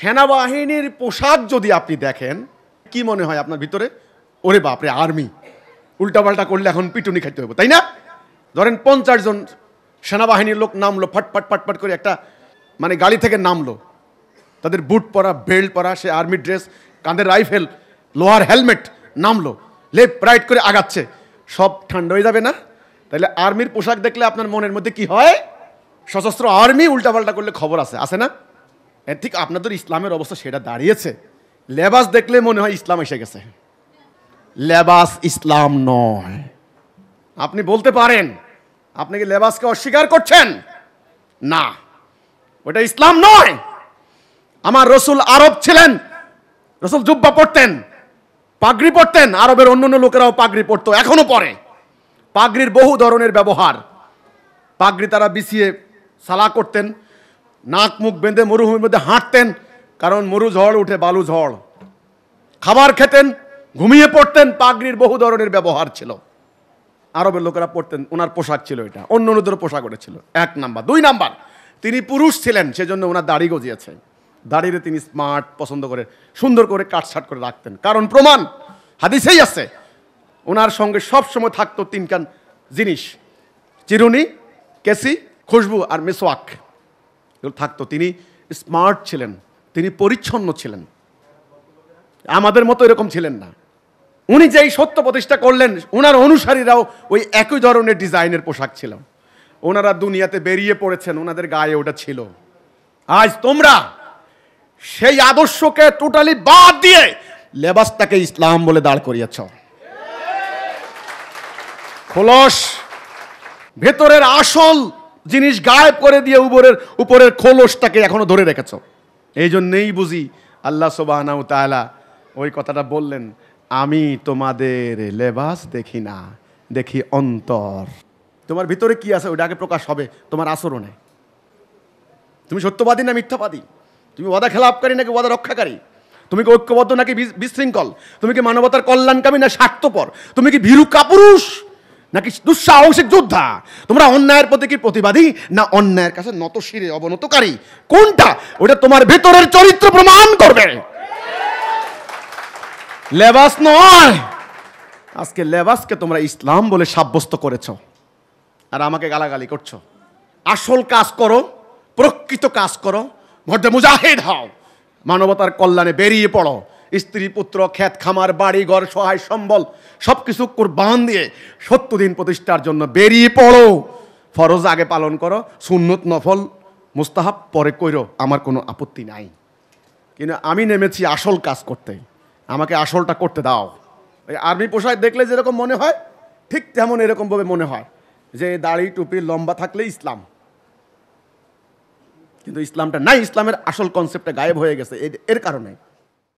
সেনাবাহিনীর পোশাক যদি আপনি দেখেন কি মনে হয় আপনার ভিতরে ওরে বাপরে আর্মি উল্টাপাল্টা করলে এখন পিটুনি খাইতে হবে তাই না ধরেন পঞ্চাশ জন সেনাবাহিনীর লোক নামলো ফটফট ফটফট করে একটা মানে গাড়ি থেকে নামলো তাদের বুট পরা বেল্ট পরা সে আর্মি ড্রেস কাঁধে রাইফেল লোহার হেলমেট নামলো লেফট রাইট করে আগাচ্ছে সব ঠান্ডা হয়ে যাবে না তাহলে আর্মির পোশাক দেখলে আপনার মনের মধ্যে কি হয় সশস্ত্র আর্মি উল্টাপাল্টা করলে খবর আছে আছে না ঠিক আপনাদের ইসলামের অবস্থা সেটা দাঁড়িয়েছে লেবাস দেখলে মনে হয় ইসলাম এসে গেছে লেবাস ইসলাম নয় আপনি বলতে পারেন আপনি কি লেবাসকে অস্বীকার করছেন না ওটা ইসলাম নয় আমার রসুল আরব ছিলেন রসুল জুব্বা পড়তেন পাগড়ি পড়তেন আরবের অন্যান্য লোকেরাও পাগড়ি পড়ত এখনও পরে পাগড়ির বহু ধরনের ব্যবহার পাগড়ি তারা বিছিয়ে সালা করতেন নাক মুখ বেঁধে মরুভূমির মধ্যে হাঁটতেন কারণ মরু ঝড় উঠে বালু ঝড় খাবার খেতেন ঘুমিয়ে পড়তেন পাগড়ির বহু ধরনের ব্যবহার ছিল আরবের লোকেরা পড়তেন ওনার পোশাক ছিল এটা অন্য অন্যদের পোশাক ছিল এক নাম্বার দুই নাম্বার তিনি পুরুষ ছিলেন সেজন্য ওনার দাড়ি গজিয়েছে দাড়িতে তিনি স্মার্ট পছন্দ করে সুন্দর করে কাটসাট করে রাখতেন কারণ প্রমাণ হাদিসেই আছে ওনার সঙ্গে সবসময় থাকতো তিনখান জিনিস চিরুনি কেসি খুশবু আর মিসওয়াক এগুলো থাকতো তিনি স্মার্ট ছিলেন তিনি পরিচ্ছন্ন ছিলেন আমাদের মতো এরকম ছিলেন না উনি যেই সত্য প্রতিষ্ঠা করলেন ওনার অনুসারীরাও ওই একই ধরনের ডিজাইনের পোশাক ছিল ওনারা দুনিয়াতে বেরিয়ে পড়েছেন ওনাদের গায়ে ওটা ছিল আজ তোমরা সেই আদর্শকে টোটালি বাদ দিয়ে লেবাসটাকে ইসলাম বলে দাঁড় করিয়াছ খোলস ভেতরের আসল জিনিস গায়েব করে দিয়ে উপরের উপরের খোলসটাকে এখনও ধরে রেখেছ এই জন্যেই বুঝি আল্লাহ সোবাহানাউ তালা ওই কথাটা বললেন আমি তোমাদের লেবাস দেখি না দেখি অন্তর তোমার ভিতরে কি আছে ওইটা আগে প্রকাশ হবে তোমার আচরণে তুমি সত্যবাদী না মিথ্যাবাদী তুমি ওয়াদা খেলাপকারী নাকি ওয়াদা রক্ষাকারী তুমি কি ঐক্যবদ্ধ নাকি বিশৃঙ্খল তুমি কি মানবতার কল্যাণকামী না স্বার্থপর তুমি কি ভীরু কাপুরুষ নাকি দুঃসাহসিক যোদ্ধা তোমরা অন্যায়ের প্রতি কি প্রতিবাদী না অন্যায়ের কাছে নতশিরে অবনতকারী কোনটা ওটা তোমার ভেতরের চরিত্র প্রমাণ করবে লেবাস নয় আজকে লেবাসকে তোমরা ইসলাম বলে সাব্যস্ত করেছ আর আমাকে গালাগালি করছো আসল কাজ করো প্রকৃত কাজ করো মর্যাদা মুজাহিদ হও মানবতার কল্যাণে বেরিয়ে পড়ো স্ত্রী পুত্র খ্যাত খামার বাড়ি ঘর সহায় সম্বল সব কিছু কোরবান দিয়ে সত্য দিন প্রতিষ্ঠার জন্য বেরিয়ে পড়ো ফরজ আগে পালন করো সুন্নত নফল মুস্তাহাব পরে কইরো আমার কোনো আপত্তি নাই কিন্তু আমি নেমেছি আসল কাজ করতে আমাকে আসলটা করতে দাও ওই আর্মি পোশাক দেখলে যেরকম মনে হয় ঠিক তেমন এরকমভাবে মনে হয় যে দাড়ি টুপি লম্বা থাকলে ইসলাম কিন্তু ইসলামটা নাই ইসলামের আসল কনসেপ্টটা গায়েব হয়ে গেছে এর কারণে